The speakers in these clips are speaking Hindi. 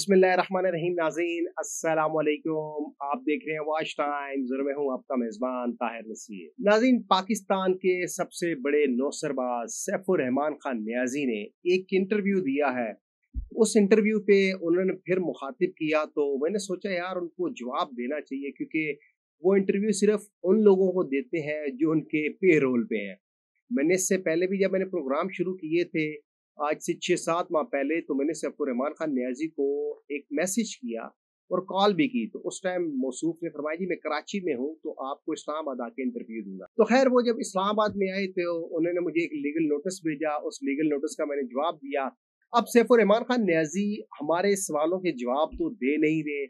बिस्मिल्लाहमान अस्सलाम वालेकुम आप देख रहे हैं वाच टाइम जरूर मैं हूं आपका मेज़बान ताहिर नसीर नाजीन पाकिस्तान के सबसे बड़े नौसरबाज सैफुररहमान खान न्याजी ने एक इंटरव्यू दिया है उस इंटरव्यू पे उन्होंने फिर मुखातिब किया तो मैंने सोचा यार उनको जवाब देना चाहिए क्योंकि वो इंटरव्यू सिर्फ उन लोगों को देते हैं जो उनके पे रोल पे हैं मैंने इससे पहले भी जब मैंने प्रोग्राम शुरू किए थे आज से छः सात माह पहले तो मैंने सैफुररहमान रहमान खान न्याजी को एक मैसेज किया और कॉल भी की तो उस टाइम मौसू ने फरमाया जी मैं कराची में हूँ तो आपको इस्लामाबाद आके इंटरव्यू दूंगा तो खैर वो जब इस्लामाबाद में आए तो उन्होंने मुझे एक लीगल नोटिस भेजा उस लीगल नोटिस का मैंने जवाब दिया अब सैफुर रहमान खान न्याजी हमारे सवालों के जवाब तो दे नहीं रहे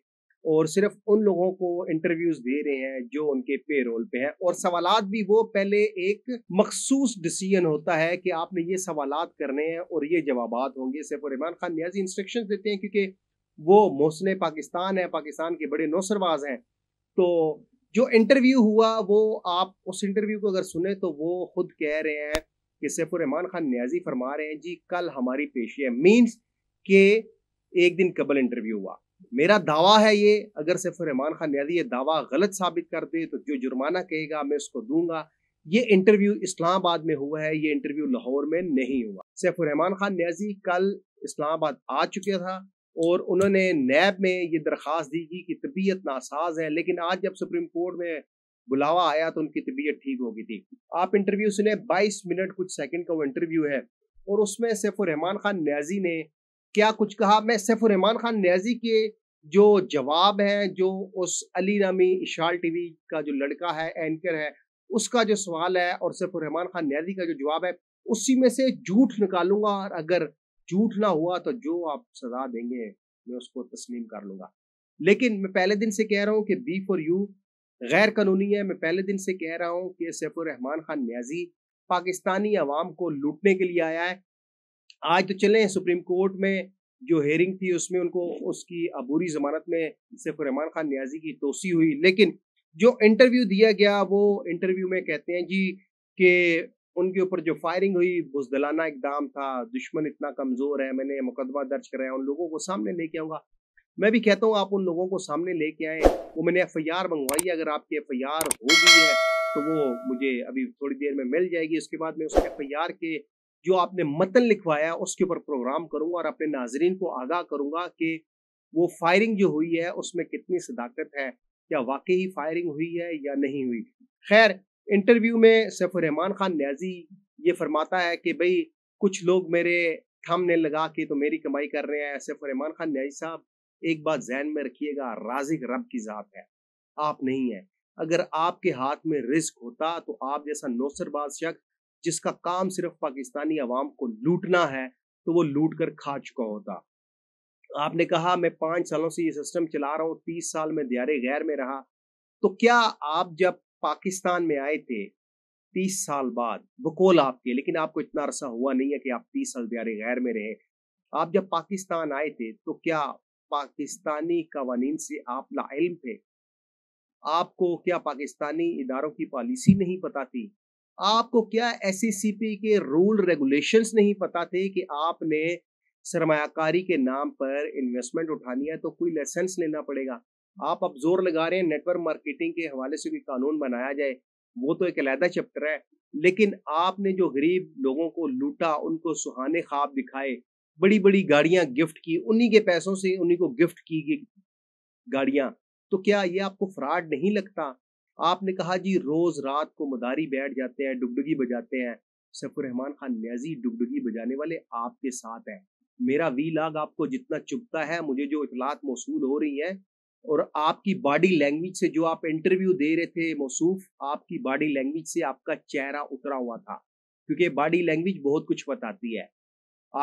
और सिर्फ उन लोगों को इंटरव्यूज दे रहे हैं जो उनके पे रोल पे हैं और सवाल भी वो पहले एक मखसूस डिसीजन होता है कि आपने ये सवाल करने हैं और ये जवाब होंगे सैफुररहमान खान न्याजी इंस्ट्रक्शन देते हैं क्योंकि वो मोहसिन पाकिस्तान है पाकिस्तान के बड़े नौसरबाज हैं तो जो इंटरव्यू हुआ वो आप उस इंटरव्यू को अगर सुने तो वो खुद कह रहे हैं कि सैफुररहमान खान न्याजी फरमा रहे हैं जी कल हमारी पेशी है मीन्स के एक दिन कबल इंटरव्यू हुआ मेरा दावा है ये अगर सैफुररहमान खान न्याजी ये दावा गलत साबित कर दे तो जो जुर्माना कहेगा मैं उसको दूंगा ये इंटरव्यू इस्लामाबाद में हुआ है ये इंटरव्यू लाहौर में नहीं हुआ सैफुररहमान खान न्याजी कल इस्लामाबाद आ चुके था और उन्होंने नैब में ये दरख्वास्त दी कि तबीयत नासाज है लेकिन आज जब सुप्रीम कोर्ट में बुलावा आया तो उनकी तबीयत ठीक हो गई थी आप इंटरव्यू सुने 22 मिनट कुछ सेकंड का वो इंटरव्यू है और उसमें सैफुररहमान खान न्याजी ने क्या कुछ कहा मैं सैफुररहमान खान न्याजी के जो जवाब है जो उस अली नामी इशाल टीवी का जो लड़का है एंकर है उसका जो सवाल है और सैफुररहमान खान न्याजी का जो जवाब है उसी में से झूठ निकालूंगा और अगर झूठ ना हुआ तो जो आप सजा देंगे मैं उसको तस्लीम कर लूंगा लेकिन मैं पहले दिन से कह रहा हूँ कि बी फॉर यू गैर कानूनी है मैं पहले दिन से कह रहा हूँ कि सैफुररहमान खान न्याजी पाकिस्तानी आवाम को लूटने के लिए आया है आज तो चले सुप्रीम कोर्ट में जो हेयरिंग थी उसमें उनको उसकी अबूरी जमानत में सैफ रहमान खान न्याजी की तोसी हुई लेकिन जो इंटरव्यू दिया गया वो इंटरव्यू में कहते हैं जी कि उनके ऊपर जो फायरिंग हुई बुजदलाना एकदम था दुश्मन इतना कमज़ोर है मैंने मुकदमा दर्ज कराया उन लोगों को सामने लेके आऊँगा मैं भी कहता हूँ आप उन लोगों को सामने लेके आए वो मैंने एफ आई आर मंगवाई है अगर आपकी एफ आई आर हो गई है तो वो मुझे अभी थोड़ी देर में मिल जाएगी उसके बाद मैं उस एफ आई आर के जो आपने मतन लिखवाया उसके ऊपर प्रोग्राम करूंगा और अपने नाजरीन को आगाह करूंगा कि वो फायरिंग जो हुई है उसमें कितनी सदाकत है क्या वाकई ही फायरिंग हुई है या नहीं हुई खैर इंटरव्यू में सैफुररहमान खान न्याजी ये फरमाता है कि भाई कुछ लोग मेरे थमने लगा के तो मेरी कमाई कर रहे हैं सैफुररहमान खान न्याजी साहब एक बात जहन में रखिएगा राजिक रब की ज़ात है आप नहीं है अगर आपके हाथ में रिस्क होता तो आप जैसा नौसरबाज शख्स जिसका काम सिर्फ पाकिस्तानी अवाम को लूटना है तो वो लूट कर खा चुका होता आपने कहा मैं पांच सालों से ये सिस्टम चला रहा हूँ तीस साल में दियारे गैर में रहा तो क्या आप जब पाकिस्तान में आए थे तीस साल बाद बकोल आपके लेकिन आपको इतना अरसा हुआ नहीं है कि आप तीस साल दियारे गैर में रहे आप जब पाकिस्तान आए थे तो क्या पाकिस्तानी कवानीन से आप लाइल थे आपको क्या पाकिस्तानी इदारों की पॉलिसी नहीं पता थी आपको क्या एस e के रूल रेगुलेशंस नहीं पता थे कि आपने सरमाकारी के नाम पर इन्वेस्टमेंट उठानी है तो कोई लाइसेंस लेना पड़ेगा आप अब जोर लगा रहे हैं नेटवर्क मार्केटिंग के हवाले से कोई कानून बनाया जाए वो तो एक अलहदा चैप्टर है लेकिन आपने जो गरीब लोगों को लूटा उनको सुहाने ख्वाब दिखाए बड़ी बड़ी गाड़ियां गिफ्ट की उन्हीं के पैसों से उन्हीं को गिफ्ट की गई गाड़ियां तो क्या ये आपको फ्रॉड नहीं लगता आपने कहा जी रोज रात को मदारी बैठ जाते हैं डुगडुगी बजाते हैं सफर रहमान खान न्याजी डुगडुगी बजाने वाले आपके साथ हैं मेरा वी लाग आपको जितना चुभता है मुझे जो इतलात मौसू हो रही हैं और आपकी बॉडी लैंग्वेज से जो आप इंटरव्यू दे रहे थे मौसूफ आपकी बॉडी लैंग्वेज से आपका चेहरा उतरा हुआ था क्योंकि बॉडी लैंग्वेज बहुत कुछ बताती है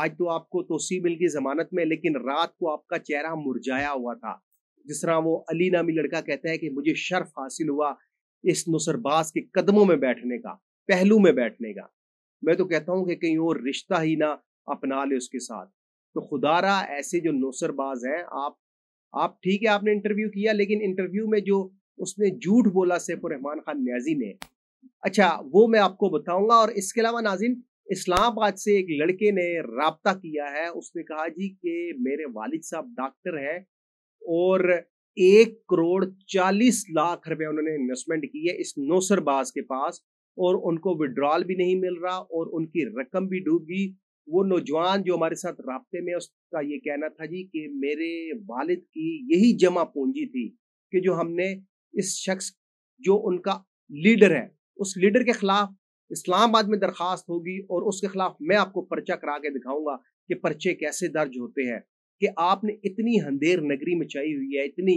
आज तो आपको तोसी मिल की जमानत में लेकिन रात को आपका चेहरा मुरझाया हुआ था जिस तरह वो अली नामी लड़का कहता है कि मुझे शर्फ हासिल हुआ इस नुसरबाज के कदमों में बैठने का पहलू में बैठने का मैं तो कहता हूँ कि कहीं और रिश्ता ही ना अपना ले उसके साथ तो खुदारा ऐसे जो नुसरबाज हैं आप आप ठीक है आपने इंटरव्यू किया लेकिन इंटरव्यू में जो उसने झूठ बोला सैफुर रहमान खान न्याजी ने अच्छा वो मैं आपको बताऊंगा और इसके अलावा नाजिन इस्लामाबाद से एक लड़के ने रबता किया है उसने कहा जी कि मेरे वालिद साहब डॉक्टर हैं और एक करोड़ चालीस लाख रुपए उन्होंने इन्वेस्टमेंट की है इस नौसरबाज के पास और उनको विड्रॉल भी नहीं मिल रहा और उनकी रकम भी डूब गई वो नौजवान जो हमारे साथ रबते में उसका ये कहना था जी कि मेरे वालिद की यही जमा पूंजी थी कि जो हमने इस शख्स जो उनका लीडर है उस लीडर के खिलाफ इस्लामाबाद में दरखास्त होगी और उसके खिलाफ मैं आपको पर्चा करा के दिखाऊंगा कि पर्चे कैसे दर्ज होते हैं कि आपने इतनी अंधेर नगरी मचाई हुई है इतनी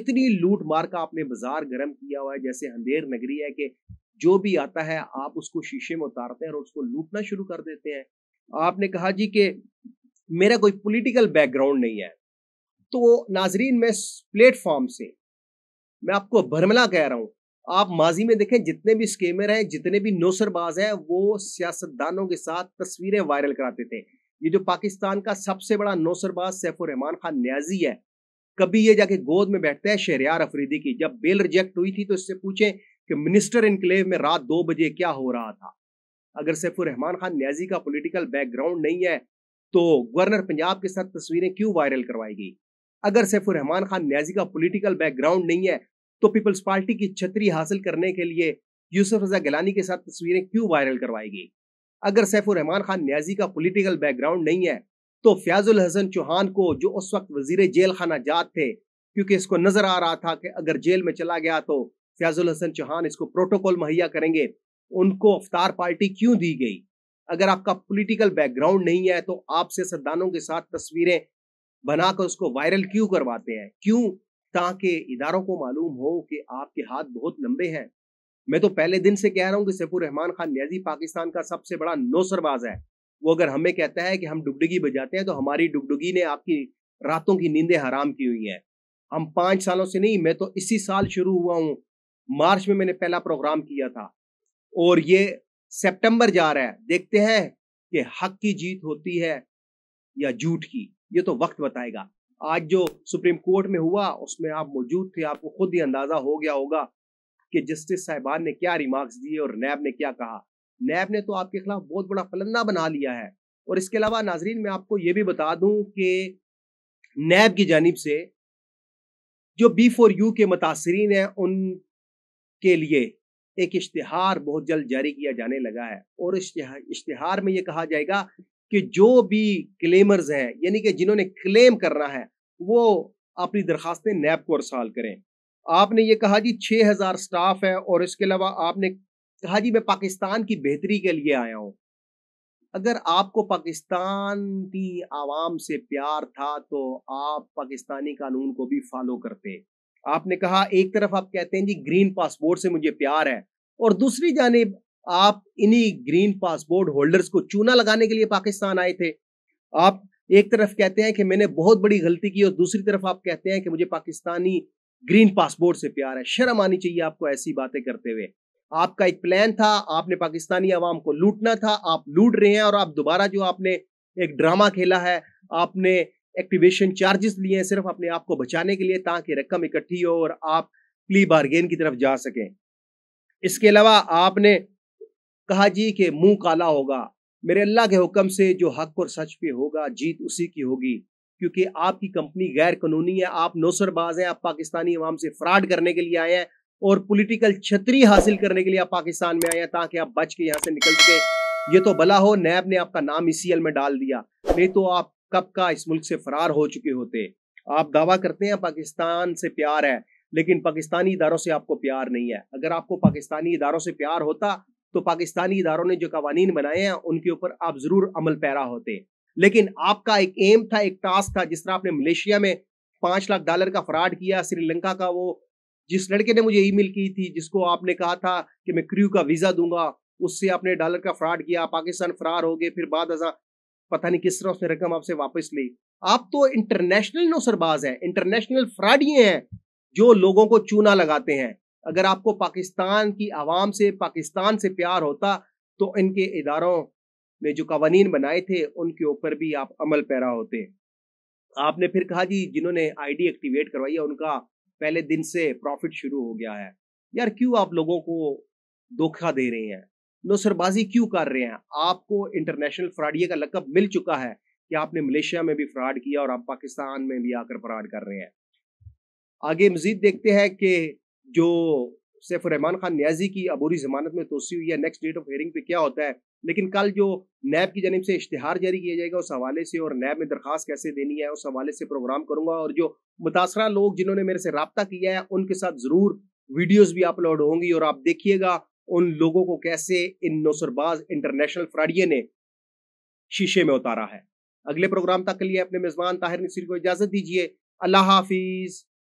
इतनी लूट मार का आपने बाजार गर्म किया हुआ है जैसे अंधेर नगरी है कि जो भी आता है आप उसको शीशे में उतारते हैं और उसको लूटना शुरू कर देते हैं आपने कहा जी कि मेरा कोई पॉलिटिकल बैकग्राउंड नहीं है तो नाजरीन मैं प्लेटफॉर्म से मैं आपको भरमला कह रहा हूँ आप माजी में देखें जितने भी स्केमर हैं जितने भी नौसरबाज हैं वो सियासतदानों के साथ तस्वीरें वायरल कराते थे ये जो पाकिस्तान का सबसे बड़ा नौसरबाज सैफुर रहमान खान न्याजी है कभी ये जाके गोद में बैठता है शहरियार अफरीदी की जब बेल रिजेक्ट हुई थी तो इससे पूछें कि मिनिस्टर इनक्लेव में रात दो बजे क्या हो रहा था अगर सैफुर रहमान खान न्याजी का पॉलिटिकल बैकग्राउंड नहीं है तो गवर्नर पंजाब के साथ तस्वीरें क्यों वायरल करवाई गई अगर सैफुर रहमान खान न्याजी का पॉलिटिकल बैकग्राउंड नहीं है तो पीपल्स पार्टी की छतरी हासिल करने के लिए यूसुफ रजा गिलानी के साथ तस्वीरें क्यों वायरल करवाई गई अगर सैफुर रहमान खान न्याजी का पॉलिटिकल बैकग्राउंड नहीं है तो फयाजुल हसन चौहान को जो उस वक्त वजीर जेल खाना जात थे क्योंकि इसको नजर आ रहा था कि अगर जेल में चला गया तो फयाजुल हसन चौहान इसको प्रोटोकॉल मुहैया करेंगे उनको अफ्तार पार्टी क्यों दी गई अगर आपका पॉलिटिकल बैकग्राउंड नहीं है तो आप सियासतदानों के साथ तस्वीरें बनाकर उसको वायरल क्यों करवाते हैं क्यों ताकि इदारों को मालूम हो कि आपके हाथ बहुत लंबे हैं मैं तो पहले दिन से कह रहा हूँ कि सैफुर रहमान खान न्याजी पाकिस्तान का सबसे बड़ा नौसरबाज है वो अगर हमें कहता है कि हम डुगडुगी बजाते हैं तो हमारी डुगडुगी ने आपकी रातों की नींदें हराम की हुई हैं हम पाँच सालों से नहीं मैं तो इसी साल शुरू हुआ हूँ मार्च में मैंने पहला प्रोग्राम किया था और ये सेप्टेम्बर जा रहा है देखते हैं कि हक की जीत होती है या झूठ की ये तो वक्त बताएगा आज जो सुप्रीम कोर्ट में हुआ उसमें आप मौजूद थे आपको खुद ही अंदाज़ा हो गया होगा कि जस्टिस साहिबान ने क्या रिमार्क्स दिए और नैब ने क्या कहा नैब ने तो आपके खिलाफ बहुत बड़ा फलंदा बना लिया है और इसके अलावा नाजरीन मैं आपको ये भी बता दूं कि नैब की जानब से जो बी फोर यू के मुतासरीन हैं उनके लिए एक इश्तहार बहुत जल्द जारी किया जाने लगा है और इश्तहार में ये कहा जाएगा कि जो भी क्लेमर्स हैं यानी कि जिन्होंने क्लेम करना है वो अपनी दरखास्तें नैब को अरसाल करें आपने ये कहा जी छः हज़ार स्टाफ है और इसके अलावा आपने कहा जी मैं पाकिस्तान की बेहतरी के लिए आया हूँ अगर आपको पाकिस्तान की आवाम से प्यार था तो आप पाकिस्तानी कानून को भी फॉलो करते आपने कहा एक तरफ आप कहते हैं जी ग्रीन पासपोर्ट से मुझे प्यार है और दूसरी जानब आप इन्हीं ग्रीन पासपोर्ट होल्डर्स को चूना लगाने के लिए पाकिस्तान आए थे आप एक तरफ कहते हैं कि मैंने बहुत बड़ी गलती की और दूसरी तरफ आप कहते हैं कि मुझे पाकिस्तानी ग्रीन पासपोर्ट से प्यार है शर्म आनी चाहिए आपको ऐसी बातें करते हुए आपका एक प्लान था आपने पाकिस्तानी आवाम को लूटना था आप लूट रहे हैं और आप दोबारा जो आपने एक ड्रामा खेला है आपने एक्टिवेशन चार्जेस लिए हैं सिर्फ अपने आप को बचाने के लिए ताकि रकम इकट्ठी हो और आप प्ली बार्गेन की तरफ जा सकें इसके अलावा आपने कहा जी कि मुंह काला होगा मेरे अल्लाह के हुक्म से जो हक और सच पे होगा जीत उसी की होगी क्योंकि आपकी कंपनी गैर कानूनी है आप नौसरबाज हैं आप पाकिस्तानी अवाम से फ्रॉड करने के लिए आए हैं और पॉलिटिकल छतरी हासिल करने के लिए आप पाकिस्तान में आए हैं ताकि आप बच के यहाँ से निकल सके ये तो भला हो नैब ने आपका नाम ई में डाल दिया नहीं तो आप कब का इस मुल्क से फरार हो चुके होते आप दावा करते हैं पाकिस्तान से प्यार है लेकिन पाकिस्तानी इदारों से आपको प्यार नहीं है अगर आपको पाकिस्तानी इदारों से प्यार होता तो पाकिस्तानी इदारों ने जो कवानीन बनाए हैं उनके ऊपर आप ज़रूर अमल पैरा होते लेकिन आपका एक एम था एक टास्क था जिस तरह आपने मलेशिया में पांच लाख डॉलर का फ्रॉड किया श्रीलंका का वो जिस लड़के ने मुझे ईमेल की थी जिसको आपने कहा था कि मैं क्रू का वीज़ा दूंगा उससे आपने डॉलर का फ्रॉड किया पाकिस्तान फरार हो गए फिर बाद अजा पता नहीं किस तरह उसने रकम आपसे वापस ली आप तो इंटरनेशनल नौसरबाज हैं इंटरनेशनल ये हैं जो लोगों को चूना लगाते हैं अगर आपको पाकिस्तान की आवाम से पाकिस्तान से प्यार होता तो इनके इदारों में जो कवानीन बनाए थे उनके ऊपर भी आप अमल पैरा होते आपने फिर कहा जी जिन्होंने आईडी एक्टिवेट करवाई है उनका पहले दिन से प्रॉफिट शुरू हो गया है यार क्यों आप लोगों को धोखा दे रहे हैं नौसरबाजी क्यों कर रहे हैं आपको इंटरनेशनल फ्राडिये का लकब मिल चुका है कि आपने मलेशिया में भी फ्रॉड किया और आप पाकिस्तान में भी आकर फ्रॉड कर रहे हैं आगे मजीद देखते हैं कि जो रहमान खान न्याजी की अबूरी जमानत में तोसी हुई है नेक्स्ट डेट ऑफ हेयरिंग पे क्या होता है लेकिन कल जो नैब की जानब से इश्तहार जारी किया जाएगा उस हवाले से और नैब में दरख्वास्त कैसे देनी है उस हवाले से प्रोग्राम करूंगा और जो मुतासरा लोग जिन्होंने मेरे से रबता किया है उनके साथ ज़रूर वीडियोज़ भी अपलोड होंगी और आप देखिएगा उन लोगों को कैसे इन नौसरबाज इंटरनेशनल फ्राडिये ने शीशे में उतारा है अगले प्रोग्राम तक के लिए अपने मेज़बान ताहिर नसीर को इजाज़त दीजिए अल्लाह हाफिज़